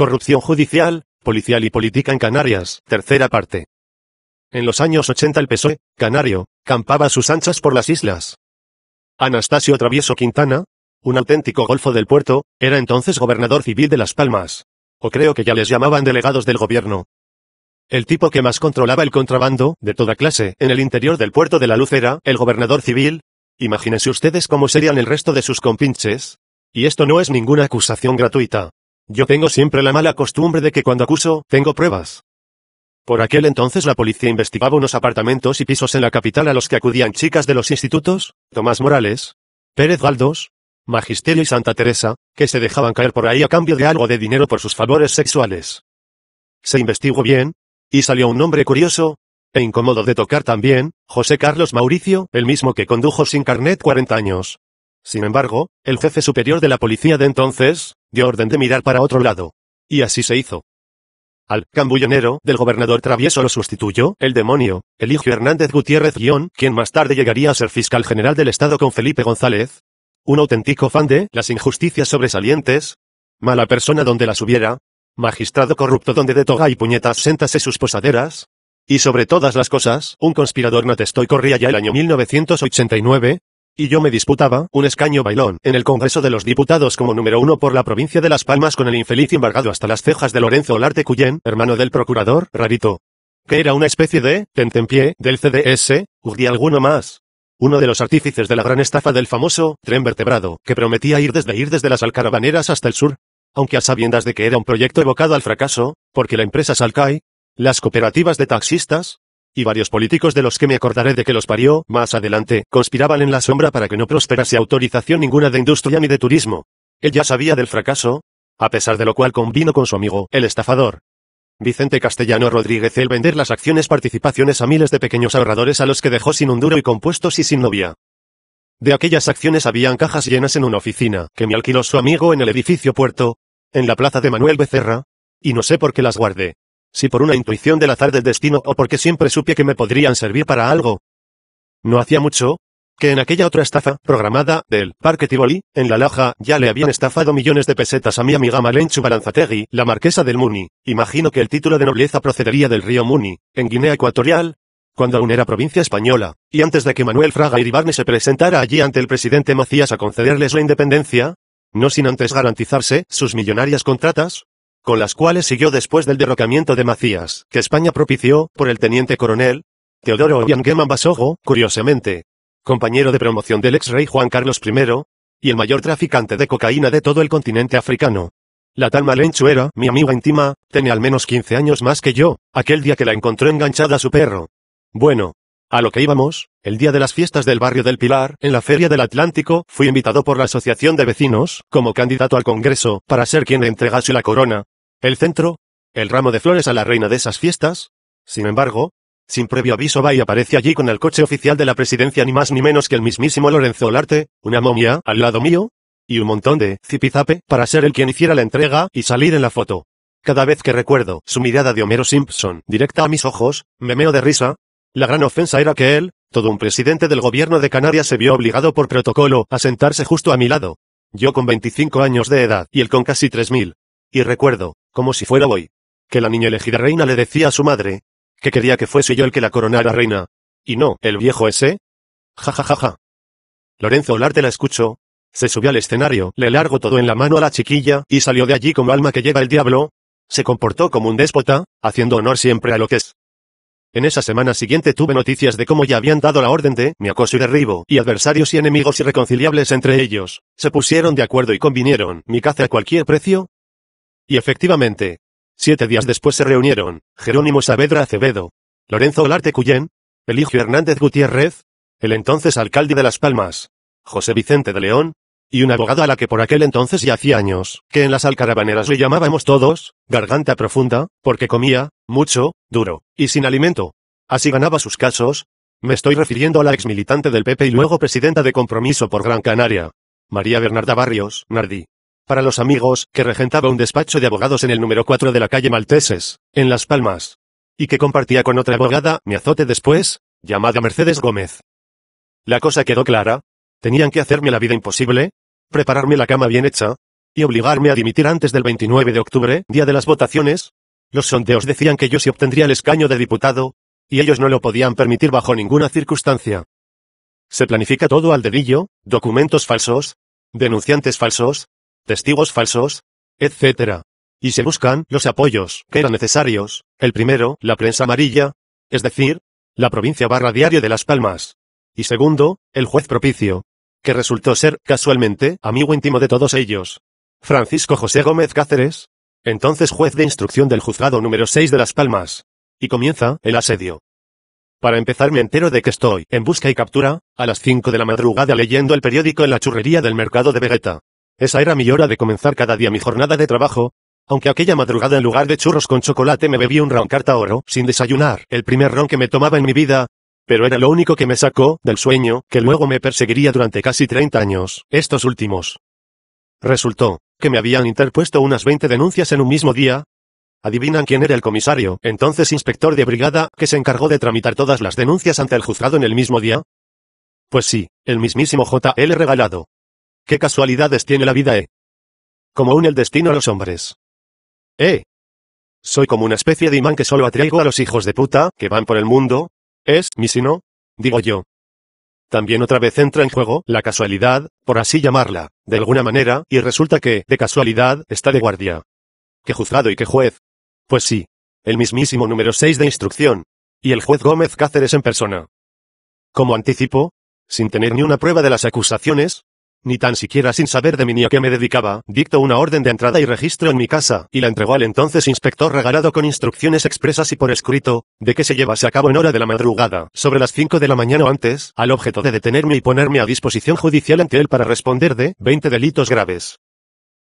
Corrupción judicial, policial y política en Canarias, tercera parte. En los años 80 el PSOE, canario, campaba sus anchas por las islas. Anastasio Travieso Quintana, un auténtico golfo del puerto, era entonces gobernador civil de Las Palmas. O creo que ya les llamaban delegados del gobierno. El tipo que más controlaba el contrabando, de toda clase, en el interior del puerto de la Luz era el gobernador civil. Imagínense ustedes cómo serían el resto de sus compinches. Y esto no es ninguna acusación gratuita. Yo tengo siempre la mala costumbre de que cuando acuso, tengo pruebas. Por aquel entonces la policía investigaba unos apartamentos y pisos en la capital a los que acudían chicas de los institutos, Tomás Morales, Pérez Galdós, Magisterio y Santa Teresa, que se dejaban caer por ahí a cambio de algo de dinero por sus favores sexuales. Se investigó bien, y salió un nombre curioso, e incómodo de tocar también, José Carlos Mauricio, el mismo que condujo sin carnet 40 años. Sin embargo, el jefe superior de la policía de entonces, Dio orden de mirar para otro lado. Y así se hizo. Al cambullonero del gobernador travieso lo sustituyó, el demonio, Eligio Hernández Gutiérrez Guión, quien más tarde llegaría a ser fiscal general del Estado con Felipe González. Un auténtico fan de las injusticias sobresalientes. Mala persona donde las hubiera. Magistrado corrupto donde de toga y puñetas sentase sus posaderas. Y sobre todas las cosas, un conspirador no te y corría ya el año 1989, y yo me disputaba un escaño bailón en el Congreso de los Diputados como número uno por la provincia de Las Palmas con el infeliz embargado hasta las cejas de Lorenzo Olarte Cuyén, hermano del procurador, rarito. Que era una especie de tentempié del CDS, urdi alguno más. Uno de los artífices de la gran estafa del famoso tren vertebrado, que prometía ir desde ir desde las alcarabaneras hasta el sur. Aunque a sabiendas de que era un proyecto evocado al fracaso, porque la empresa Salcay, las cooperativas de taxistas, y varios políticos de los que me acordaré de que los parió, más adelante, conspiraban en la sombra para que no prosperase autorización ninguna de industria ni de turismo. Él ya sabía del fracaso, a pesar de lo cual convino con su amigo, el estafador. Vicente Castellano Rodríguez el vender las acciones participaciones a miles de pequeños ahorradores a los que dejó sin un duro y compuestos y sin novia. De aquellas acciones habían cajas llenas en una oficina, que me alquiló su amigo en el edificio Puerto, en la plaza de Manuel Becerra, y no sé por qué las guardé si por una intuición del azar del destino o porque siempre supe que me podrían servir para algo. No hacía mucho, que en aquella otra estafa programada del Parque Tivoli, en La Laja, ya le habían estafado millones de pesetas a mi amiga Malenchu Balanzategui, la marquesa del Muni. Imagino que el título de nobleza procedería del río Muni, en Guinea Ecuatorial, cuando aún era provincia española, y antes de que Manuel Fraga y Iribarne se presentara allí ante el presidente Macías a concederles la independencia, no sin antes garantizarse sus millonarias contratas, con las cuales siguió después del derrocamiento de Macías, que España propició, por el teniente coronel, Teodoro Obiangueman Basogo, curiosamente, compañero de promoción del ex rey Juan Carlos I, y el mayor traficante de cocaína de todo el continente africano. La tal era, mi amiga íntima, tiene al menos 15 años más que yo, aquel día que la encontró enganchada a su perro. Bueno, a lo que íbamos, el día de las fiestas del barrio del Pilar, en la Feria del Atlántico, fui invitado por la Asociación de Vecinos, como candidato al Congreso, para ser quien le entregase la corona, el centro, el ramo de flores a la reina de esas fiestas, sin embargo, sin previo aviso va y aparece allí con el coche oficial de la presidencia ni más ni menos que el mismísimo Lorenzo Olarte, una momia al lado mío, y un montón de zipizape para ser el quien hiciera la entrega y salir en la foto. Cada vez que recuerdo su mirada de Homero Simpson directa a mis ojos, me meo de risa. La gran ofensa era que él, todo un presidente del gobierno de Canarias se vio obligado por protocolo a sentarse justo a mi lado. Yo con 25 años de edad y él con casi 3.000. Y recuerdo, como si fuera hoy. Que la niña elegida reina le decía a su madre, que quería que fuese yo el que la coronara reina. Y no, el viejo ese. Ja ja ja ja. Lorenzo Olarte la escuchó. Se subió al escenario, le largó todo en la mano a la chiquilla, y salió de allí como alma que lleva el diablo. Se comportó como un déspota, haciendo honor siempre a lo que es. En esa semana siguiente tuve noticias de cómo ya habían dado la orden de mi acoso y derribo, y adversarios y enemigos irreconciliables entre ellos, se pusieron de acuerdo y convinieron mi caza a cualquier precio, y efectivamente, siete días después se reunieron, Jerónimo Saavedra Acevedo, Lorenzo Olarte Cuyén, Eligio Hernández Gutiérrez, el entonces alcalde de Las Palmas, José Vicente de León, y una abogada a la que por aquel entonces ya hacía años, que en las alcarabaneras le llamábamos todos, garganta profunda, porque comía, mucho, duro, y sin alimento. Así ganaba sus casos. Me estoy refiriendo a la ex militante del PP y luego presidenta de Compromiso por Gran Canaria, María Bernarda Barrios, Nardi para los amigos, que regentaba un despacho de abogados en el número 4 de la calle Malteses, en Las Palmas, y que compartía con otra abogada, mi azote después, llamada Mercedes Gómez. La cosa quedó clara. Tenían que hacerme la vida imposible, prepararme la cama bien hecha, y obligarme a dimitir antes del 29 de octubre, día de las votaciones. Los sondeos decían que yo sí obtendría el escaño de diputado, y ellos no lo podían permitir bajo ninguna circunstancia. Se planifica todo al dedillo, documentos falsos, denunciantes falsos, testigos falsos, etc. Y se buscan los apoyos que eran necesarios. El primero, la prensa amarilla, es decir, la provincia barra diario de Las Palmas. Y segundo, el juez propicio, que resultó ser, casualmente, amigo íntimo de todos ellos. Francisco José Gómez Cáceres, entonces juez de instrucción del juzgado número 6 de Las Palmas. Y comienza el asedio. Para empezar me entero de que estoy en busca y captura, a las 5 de la madrugada leyendo el periódico en la churrería del mercado de Vegeta. Esa era mi hora de comenzar cada día mi jornada de trabajo, aunque aquella madrugada en lugar de churros con chocolate me bebí un ron carta oro, sin desayunar, el primer ron que me tomaba en mi vida, pero era lo único que me sacó del sueño, que luego me perseguiría durante casi 30 años, estos últimos. Resultó, que me habían interpuesto unas 20 denuncias en un mismo día. Adivinan quién era el comisario, entonces inspector de brigada, que se encargó de tramitar todas las denuncias ante el juzgado en el mismo día. Pues sí, el mismísimo JL regalado. ¿Qué casualidades tiene la vida, eh? Como un el destino a los hombres. ¿Eh? Soy como una especie de imán que solo atraigo a los hijos de puta, que van por el mundo. ¿Es, mi sino? Digo yo. También otra vez entra en juego la casualidad, por así llamarla, de alguna manera, y resulta que, de casualidad, está de guardia. ¿Qué juzgado y qué juez? Pues sí. El mismísimo número 6 de instrucción. Y el juez Gómez Cáceres en persona. Como anticipo, sin tener ni una prueba de las acusaciones, ni tan siquiera sin saber de mi ni a qué me dedicaba, dictó una orden de entrada y registro en mi casa, y la entregó al entonces inspector regalado con instrucciones expresas y por escrito, de que se llevase a cabo en hora de la madrugada, sobre las 5 de la mañana o antes, al objeto de detenerme y ponerme a disposición judicial ante él para responder de 20 delitos graves.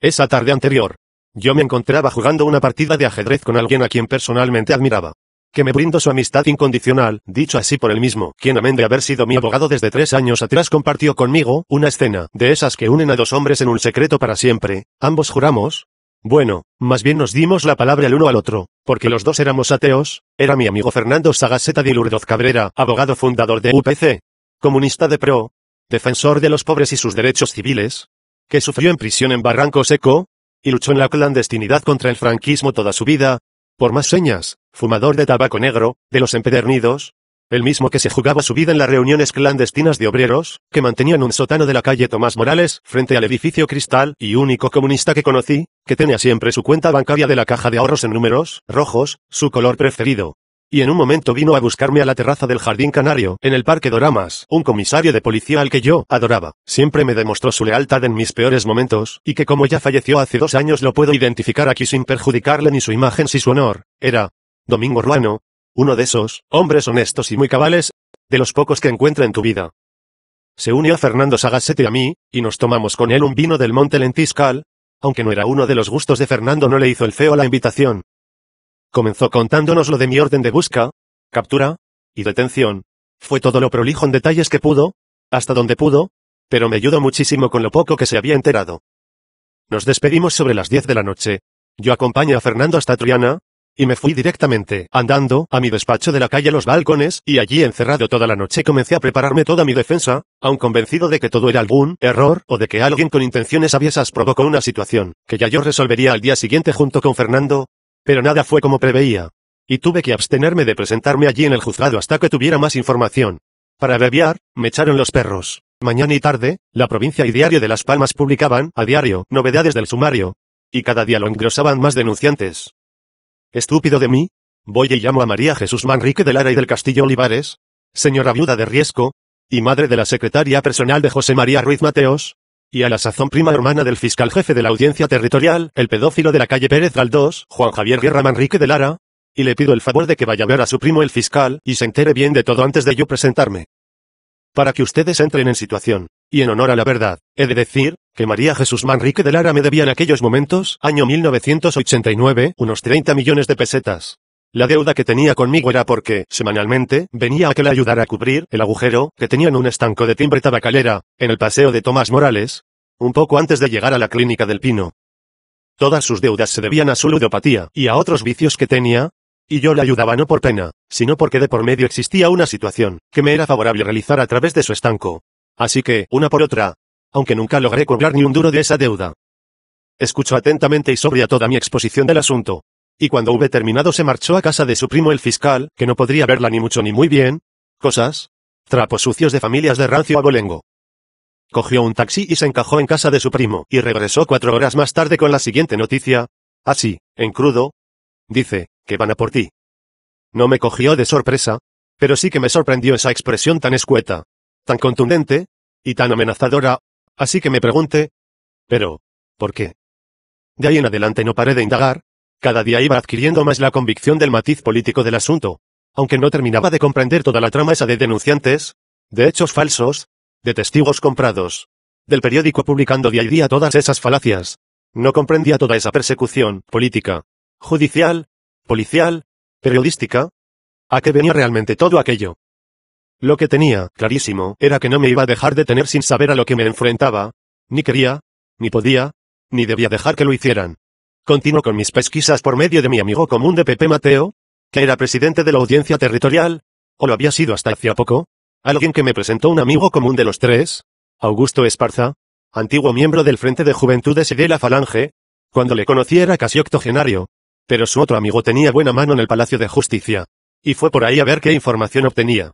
Esa tarde anterior, yo me encontraba jugando una partida de ajedrez con alguien a quien personalmente admiraba que me brindo su amistad incondicional, dicho así por él mismo, quien amén de haber sido mi abogado desde tres años atrás compartió conmigo, una escena, de esas que unen a dos hombres en un secreto para siempre, ambos juramos, bueno, más bien nos dimos la palabra el uno al otro, porque los dos éramos ateos, era mi amigo Fernando Sagaseta de Lourdes Cabrera, abogado fundador de UPC, comunista de PRO, defensor de los pobres y sus derechos civiles, que sufrió en prisión en Barranco Seco, y luchó en la clandestinidad contra el franquismo toda su vida, por más señas, fumador de tabaco negro, de los empedernidos, el mismo que se jugaba su vida en las reuniones clandestinas de obreros, que mantenían un sótano de la calle Tomás Morales, frente al edificio Cristal, y único comunista que conocí, que tenía siempre su cuenta bancaria de la caja de ahorros en números, rojos, su color preferido, y en un momento vino a buscarme a la terraza del Jardín Canario, en el Parque Doramas, un comisario de policía al que yo adoraba. Siempre me demostró su lealtad en mis peores momentos, y que como ya falleció hace dos años lo puedo identificar aquí sin perjudicarle ni su imagen si su honor. Era. Domingo Ruano. Uno de esos, hombres honestos y muy cabales, de los pocos que encuentra en tu vida. Se unió a Fernando Sagasete a mí, y nos tomamos con él un vino del Monte Lentiscal, aunque no era uno de los gustos de Fernando no le hizo el feo a la invitación. Comenzó contándonos lo de mi orden de busca, captura y detención. Fue todo lo prolijo en detalles que pudo, hasta donde pudo, pero me ayudó muchísimo con lo poco que se había enterado. Nos despedimos sobre las 10 de la noche. Yo acompañé a Fernando hasta Triana, y me fui directamente, andando, a mi despacho de la calle Los Balcones, y allí encerrado toda la noche comencé a prepararme toda mi defensa, aun convencido de que todo era algún error, o de que alguien con intenciones aviesas provocó una situación, que ya yo resolvería al día siguiente junto con Fernando, pero nada fue como preveía. Y tuve que abstenerme de presentarme allí en el juzgado hasta que tuviera más información. Para abreviar, me echaron los perros. Mañana y tarde, la provincia y Diario de Las Palmas publicaban, a diario, novedades del sumario. Y cada día lo engrosaban más denunciantes. Estúpido de mí. Voy y llamo a María Jesús Manrique de Lara y del Castillo Olivares, señora viuda de Riesco, y madre de la secretaria personal de José María Ruiz Mateos, y a la sazón prima hermana del fiscal jefe de la audiencia territorial, el pedófilo de la calle Pérez Galdós, Juan Javier Guerra Manrique de Lara, y le pido el favor de que vaya a ver a su primo el fiscal y se entere bien de todo antes de yo presentarme. Para que ustedes entren en situación, y en honor a la verdad, he de decir, que María Jesús Manrique de Lara me debía en aquellos momentos, año 1989, unos 30 millones de pesetas. La deuda que tenía conmigo era porque, semanalmente, venía a que le ayudara a cubrir el agujero que tenía en un estanco de timbre tabacalera, en el paseo de Tomás Morales, un poco antes de llegar a la clínica del Pino. Todas sus deudas se debían a su ludopatía y a otros vicios que tenía, y yo le ayudaba no por pena, sino porque de por medio existía una situación que me era favorable realizar a través de su estanco. Así que, una por otra, aunque nunca logré cobrar ni un duro de esa deuda. Escucho atentamente y sobria toda mi exposición del asunto, y cuando hube terminado se marchó a casa de su primo el fiscal, que no podría verla ni mucho ni muy bien. Cosas. Trapos sucios de familias de rancio abolengo. Cogió un taxi y se encajó en casa de su primo, y regresó cuatro horas más tarde con la siguiente noticia. Así, en crudo. Dice, que van a por ti. No me cogió de sorpresa, pero sí que me sorprendió esa expresión tan escueta, tan contundente, y tan amenazadora, así que me pregunté, pero, ¿por qué? De ahí en adelante no paré de indagar, cada día iba adquiriendo más la convicción del matiz político del asunto, aunque no terminaba de comprender toda la trama esa de denunciantes, de hechos falsos, de testigos comprados, del periódico publicando día y día todas esas falacias. No comprendía toda esa persecución política, judicial, policial, periodística. ¿A qué venía realmente todo aquello? Lo que tenía, clarísimo, era que no me iba a dejar de tener sin saber a lo que me enfrentaba, ni quería, ni podía, ni debía dejar que lo hicieran. Continuo con mis pesquisas por medio de mi amigo común de Pepe Mateo, que era presidente de la audiencia territorial, o lo había sido hasta hacía poco, alguien que me presentó un amigo común de los tres, Augusto Esparza, antiguo miembro del Frente de Juventudes y de la Falange, cuando le conocí era casi octogenario, pero su otro amigo tenía buena mano en el Palacio de Justicia, y fue por ahí a ver qué información obtenía.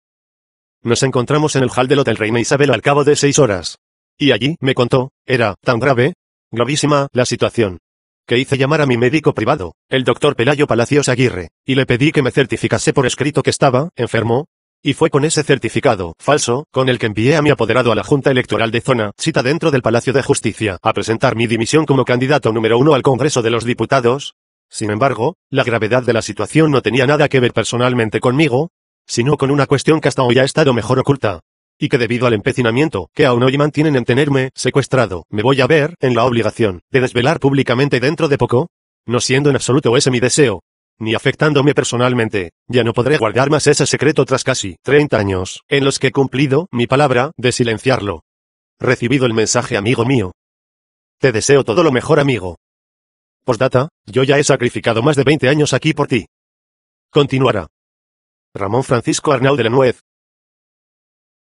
Nos encontramos en el hall del Hotel Reina Isabel al cabo de seis horas. Y allí, me contó, era, tan grave, gravísima, la situación, que hice llamar a mi médico privado, el doctor Pelayo Palacios Aguirre, y le pedí que me certificase por escrito que estaba enfermo, y fue con ese certificado falso, con el que envié a mi apoderado a la Junta Electoral de Zona, cita dentro del Palacio de Justicia, a presentar mi dimisión como candidato número uno al Congreso de los Diputados. Sin embargo, la gravedad de la situación no tenía nada que ver personalmente conmigo, sino con una cuestión que hasta hoy ha estado mejor oculta, y que debido al empecinamiento que aún hoy mantienen en tenerme secuestrado, me voy a ver en la obligación de desvelar públicamente dentro de poco? No siendo en absoluto ese mi deseo, ni afectándome personalmente, ya no podré guardar más ese secreto tras casi 30 años, en los que he cumplido mi palabra de silenciarlo. Recibido el mensaje amigo mío. Te deseo todo lo mejor amigo. Postdata, yo ya he sacrificado más de 20 años aquí por ti. Continuará. Ramón Francisco Arnaud de la Nuez,